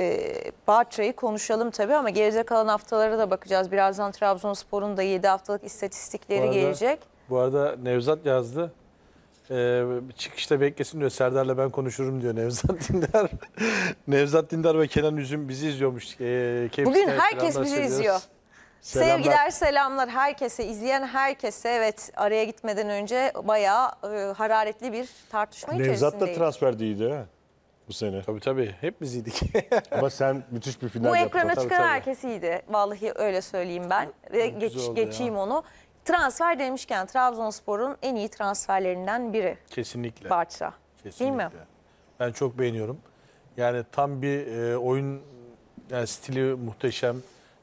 e, Bahçe'yi konuşalım tabii ama gelecek kalan haftalara da bakacağız. Birazdan Trabzonspor'un da 7 haftalık istatistikleri Bu arada- gelecek. Bu arada Nevzat yazdı. Ee, çıkışta beklesin diyor. Serdar'la ben konuşurum diyor Nevzat Dindar. Nevzat Dindar ve Kenan Üzüm bizi izliyormuş. Ee, Bugün herkes bizi izliyor. Selamlar. Sevgiler, selamlar herkese, izleyen herkese. Evet, araya gitmeden önce bayağı e, hararetli bir tartışma Nevzat da içerisindeydik. transfer değildi ha bu sene. Tabii tabii. Hep biz iyiydik. Ama sen müthiş bir final Bu yaptın. ekrana Tabii, çıkan tabii. herkes iyiydi. Vallahi öyle söyleyeyim ben. Ve geç, güzel oldu geçeyim onu. Transfer demişken Trabzonspor'un en iyi transferlerinden biri Kesinlikle. Barça. Kesinlikle. Değil mi? Ben çok beğeniyorum. Yani tam bir e, oyun yani stili muhteşem.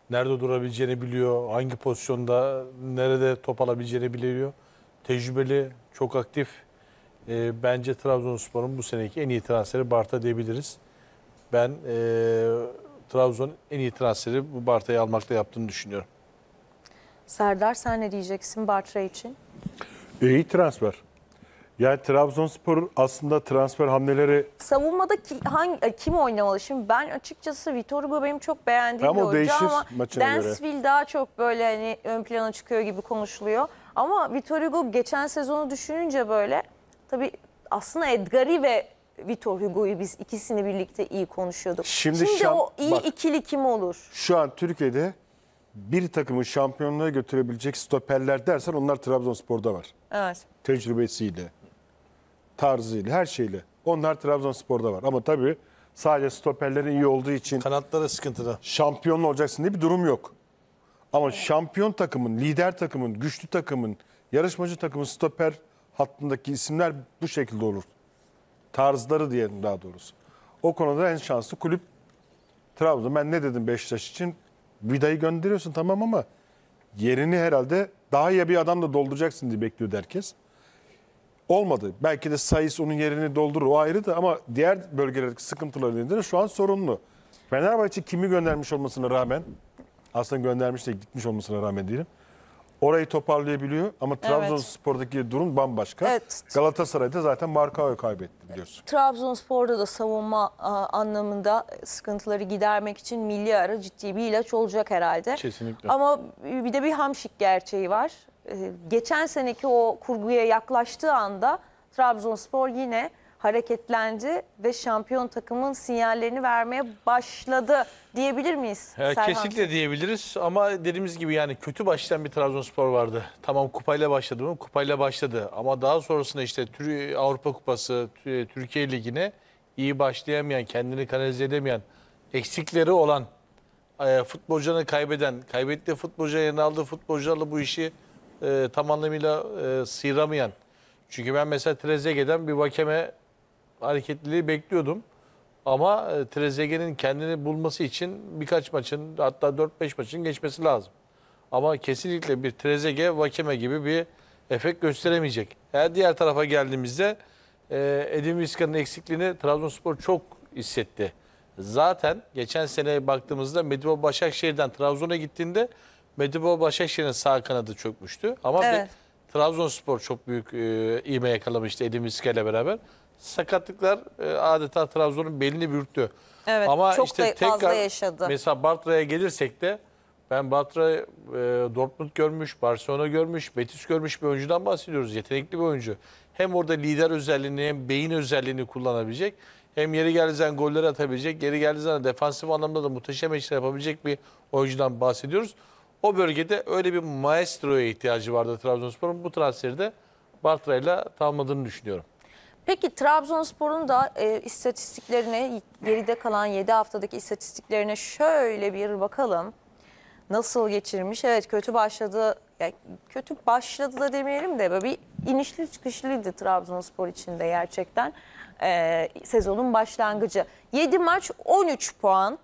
Nerede durabileceğini biliyor. Hangi pozisyonda, nerede top alabileceğini biliyor. Tecrübeli, çok aktif. E, bence Trabzonspor'un bu seneki en iyi transferi Barta diyebiliriz. Ben e, Trabzon en iyi transferi bu Barta'yı almakta yaptığını düşünüyorum. Serdar sen ne diyeceksin Bartra için? Ee, iyi transfer. Yani Trabzonspor aslında transfer hamleleri... Savunmada ki, hangi, e, kim oynamalı? Şimdi ben açıkçası Vitor Hugo benim çok beğendiğim ama bir oyuncu ama Dansville daha çok böyle hani ön plana çıkıyor gibi konuşuluyor. Ama Vitor Hugo geçen sezonu düşününce böyle Tabii aslında Edgar'i ve Vitor Hugo'yu biz ikisini birlikte iyi konuşuyorduk. Şimdi, Şimdi şam, o iyi bak, ikili kim olur? Şu an Türkiye'de bir takımı şampiyonluğa götürebilecek stoperler dersen onlar Trabzonspor'da var. Evet. Tecrübesiyle, tarzıyla, her şeyle. Onlar Trabzonspor'da var. Ama tabii sadece stoperlerin iyi olduğu için... Kanatlara sıkıntıda. Şampiyon olacaksın diye bir durum yok. Ama şampiyon takımın, lider takımın, güçlü takımın, yarışmacı takımın stoper hattındaki isimler bu şekilde olur. Tarzları diyelim daha doğrusu. O konuda en şanslı kulüp Trabzon. Ben ne dedim Beşiktaş için? Vida'yı gönderiyorsun tamam ama yerini herhalde daha iyi bir adamla dolduracaksın diye bekliyordu herkes. Olmadı. Belki de Sayıs onun yerini doldurur o ayrı da ama diğer bölgelerdeki sıkıntıları nedeniyle şu an sorunlu. Fenerbahçe kimi göndermiş olmasına rağmen aslında göndermiş de gitmiş olmasına rağmen diyelim. Orayı toparlayabiliyor ama Trabzonspor'daki durum bambaşka. Evet. Galatasaray'da zaten markayı kaybetti biliyorsun. Trabzonspor'da da savunma anlamında sıkıntıları gidermek için milli ara ciddi bir ilaç olacak herhalde. Kesinlikle. Ama bir de bir hamşik gerçeği var. Ee, geçen seneki o kurguya yaklaştığı anda Trabzonspor yine hareketlendi ve şampiyon takımın sinyallerini vermeye başladı diyebilir miyiz? Ee, Serhan? kesinlikle diyebiliriz ama dediğimiz gibi yani kötü başlayan bir Trabzonspor vardı. Tamam kupayla başladı mı? Kupayla başladı ama daha sonrasında işte Avrupa Kupası, Türkiye Ligi'ne iyi başlayamayan, kendini kanalize edemeyen, eksikleri olan, e, futbolcunu kaybeden, kaybettiği futbolcuya yerine aldığı futbolcularla bu işi e, tam anlamıyla e, sıyıramayan çünkü ben mesela Trezeguet'den bir vakeme hareketliliği bekliyordum. Ama e, Trezeguet'in kendini bulması için birkaç maçın hatta 4-5 maçın geçmesi lazım. Ama kesinlikle bir Trezeguet Vakeme gibi bir efekt gösteremeyecek. Eğer diğer tarafa geldiğimizde e, Edin Vizca'nın eksikliğini Trabzonspor çok hissetti. Zaten geçen seneye baktığımızda Medibo Başakşehir'den Trabzon'a gittiğinde Medibo Başakşehir'in sağ kanadı çökmüştü. Ama Evet. Trabzonspor çok büyük e, iğme yakalamıştı Edin Vizca ile beraber sakatlıklar e, adeta Trabzon'un belini bürktü. Evet, Ama çok işte da tekrar, fazla yaşadı. Mesela Bartra'ya gelirsek de ben Bartra e, Dortmund görmüş, Barcelona görmüş, Betis görmüş bir oyuncudan bahsediyoruz. Yetenekli bir oyuncu. Hem orada lider özelliğini hem beyin özelliğini kullanabilecek. Hem yeri geldiği goller atabilecek. Yeri geldiği defansif anlamda da muhteşem işler yapabilecek bir oyuncudan bahsediyoruz. O bölgede öyle bir maestroya ihtiyacı vardı Trabzonspor'un. Bu transferi de Bartra'yla tamamladığını düşünüyorum. Peki Trabzonspor'un da e, istatistiklerine geride kalan 7 haftadaki istatistiklerine şöyle bir bakalım. Nasıl geçirmiş? Evet kötü başladı. Yani kötü başladı da demeyelim de böyle bir inişli çıkışlıydı Trabzonspor için de gerçekten e, sezonun başlangıcı. 7 maç 13 puan.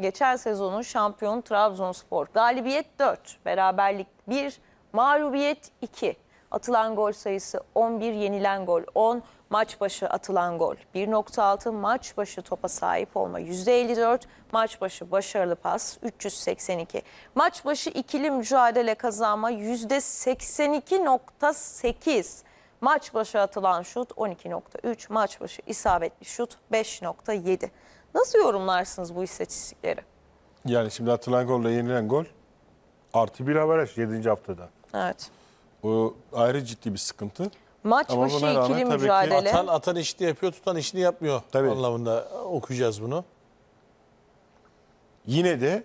Geçen sezonun şampiyonu Trabzonspor. Galibiyet 4, beraberlik 1, mağlubiyet 2. Atılan gol sayısı 11, yenilen gol 10 maç başı atılan gol 1.6, maç başı topa sahip olma %54, maç başı başarılı pas 382. Maç başı ikili mücadele kazanma %82.8. Maç başı atılan şut 12.3, maç başı isabetli şut 5.7. Nasıl yorumlarsınız bu istatistikleri? Yani şimdi atılan golle yenilen gol artı bir averaj 7. haftada. Evet. Bu ayrı ciddi bir sıkıntı. Maç Ama başı rağmen ikili tabii ki mücadele. Atan, atan işini yapıyor, tutan işini yapmıyor Tabii. anlamında okuyacağız bunu. Yine de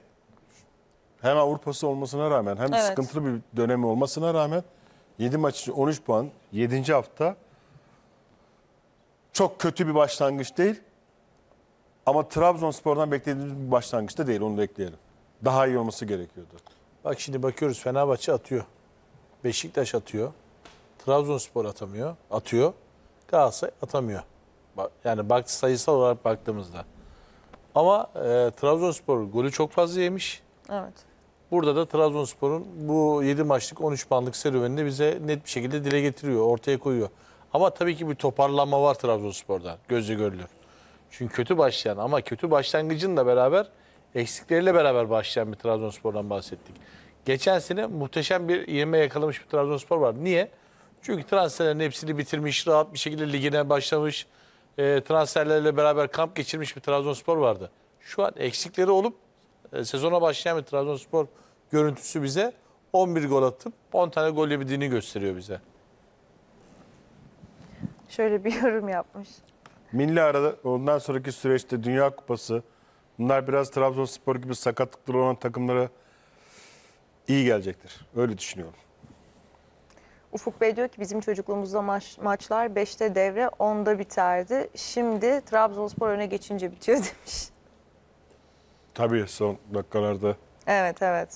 hem Avrupa'sı olmasına rağmen hem Evet. sıkıntılı bir dönemi olmasına rağmen 7 maç için 13 puan 7. hafta çok kötü bir başlangıç değil. Ama Trabzonspor'dan beklediğimiz bir başlangıç da değil onu da ekleyelim. Daha iyi olması gerekiyordu. Bak şimdi bakıyoruz Fenerbahçe atıyor. Beşiktaş atıyor. Trabzonspor atamıyor, atıyor. Galatasaray atamıyor. Yani bak sayısal olarak baktığımızda. Ama e, Trabzonspor golü çok fazla yemiş. Evet. Burada da Trabzonspor'un bu 7 maçlık 13 bandık serüvenini bize net bir şekilde dile getiriyor, ortaya koyuyor. Ama tabii ki bir toparlanma var Trabzonspor'da. Gözle görülür. Çünkü kötü başlayan ama kötü başlangıcın da beraber eksikleriyle beraber başlayan bir Trabzonspor'dan bahsettik. Geçen sene muhteşem bir 20'ye yakalamış bir Trabzonspor var. Niye? Çünkü transferlerin hepsini bitirmiş, rahat bir şekilde ligine başlamış, e, transferlerle beraber kamp geçirmiş bir Trabzonspor vardı. Şu an eksikleri olup e, sezona başlayan bir Trabzonspor görüntüsü bize 11 gol atıp 10 tane gol yediğini gösteriyor bize. Şöyle bir yorum yapmış. Milli arada ondan sonraki süreçte Dünya Kupası bunlar biraz Trabzonspor gibi sakatlıkları olan takımlara iyi gelecektir. Öyle düşünüyorum. Ufuk Bey diyor ki bizim çocukluğumuzda maç, maçlar 5'te devre 10'da biterdi. Şimdi Trabzonspor öne geçince bitiyor demiş. Tabii son dakikalarda. Evet evet.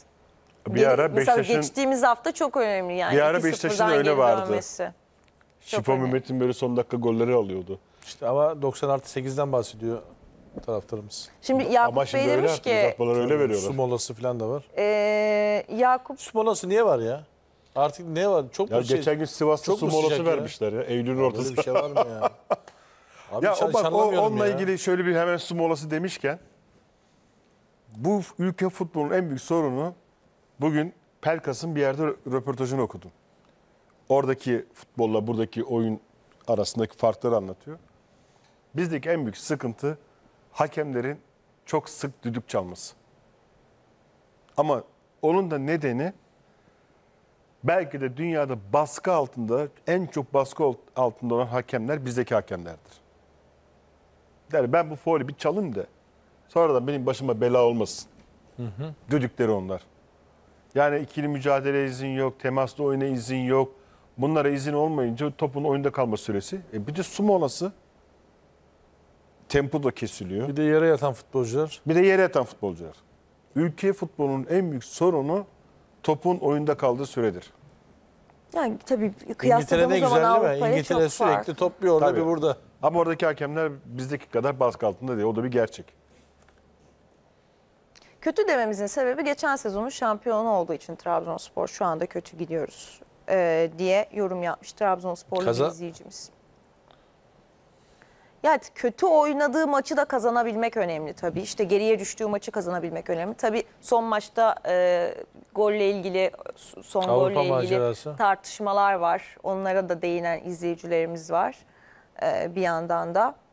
Bir Geri- ara mesela Beşiktaş'ın geçtiğimiz hafta çok önemli yani. Bir ara 2-0'dan Beşiktaş'ın öyle vardı. dönmesi. Şifa Mehmet'in böyle son dakika golleri alıyordu. İşte ama 90 artı 8'den bahsediyor taraftarımız. Şimdi Yakup Ama şimdi Bey öyle demiş artık ki uzatmalar öyle veriyorlar. Su molası falan da var. eee Yakup Su molası niye var ya? Artık ne var? Çok Ya bir şey- geçen şey. gün Sivas'ta çok su molası vermişler ya. Eylül'ün Böyle ortası. bir şey var mı ya? Abi Ya hiç o bak o, anlamıyorum onunla ya. ilgili şöyle bir hemen su molası demişken bu ülke futbolunun en büyük sorunu bugün Pelkas'ın bir yerde röportajını okudum. Oradaki futbolla buradaki oyun arasındaki farkları anlatıyor. Bizdeki en büyük sıkıntı hakemlerin çok sık düdük çalması. Ama onun da nedeni belki de dünyada baskı altında en çok baskı altında olan hakemler bizdeki hakemlerdir. Der ben bu faulü bir çalın da sonradan benim başıma bela olmasın. Hı hı. Düdükleri onlar. Yani ikili mücadele izin yok, temaslı oyuna izin yok. Bunlara izin olmayınca topun oyunda kalma süresi. E bir de su molası. Tempo da kesiliyor. Bir de yere yatan futbolcular. Bir de yere yatan futbolcular. Ülke futbolunun en büyük sorunu topun oyunda kaldığı süredir. Yani tabii kıyasladığımız İngiltere'de zaman Avrupa'ya çok İngiltere sürekli top bir orada Tabii. bir burada. Ama oradaki hakemler bizdeki kadar baskı altında değil. O da bir gerçek. Kötü dememizin sebebi geçen sezonun şampiyonu olduğu için Trabzonspor şu anda kötü gidiyoruz e, diye yorum yapmış Trabzonsporlu izleyicimiz. Yani kötü oynadığı maçı da kazanabilmek önemli tabii. İşte geriye düştüğü maçı kazanabilmek önemli. Tabii son maçta e, golle ilgili, son Avrupa golle macerası. ilgili tartışmalar var. Onlara da değinen izleyicilerimiz var e, bir yandan da.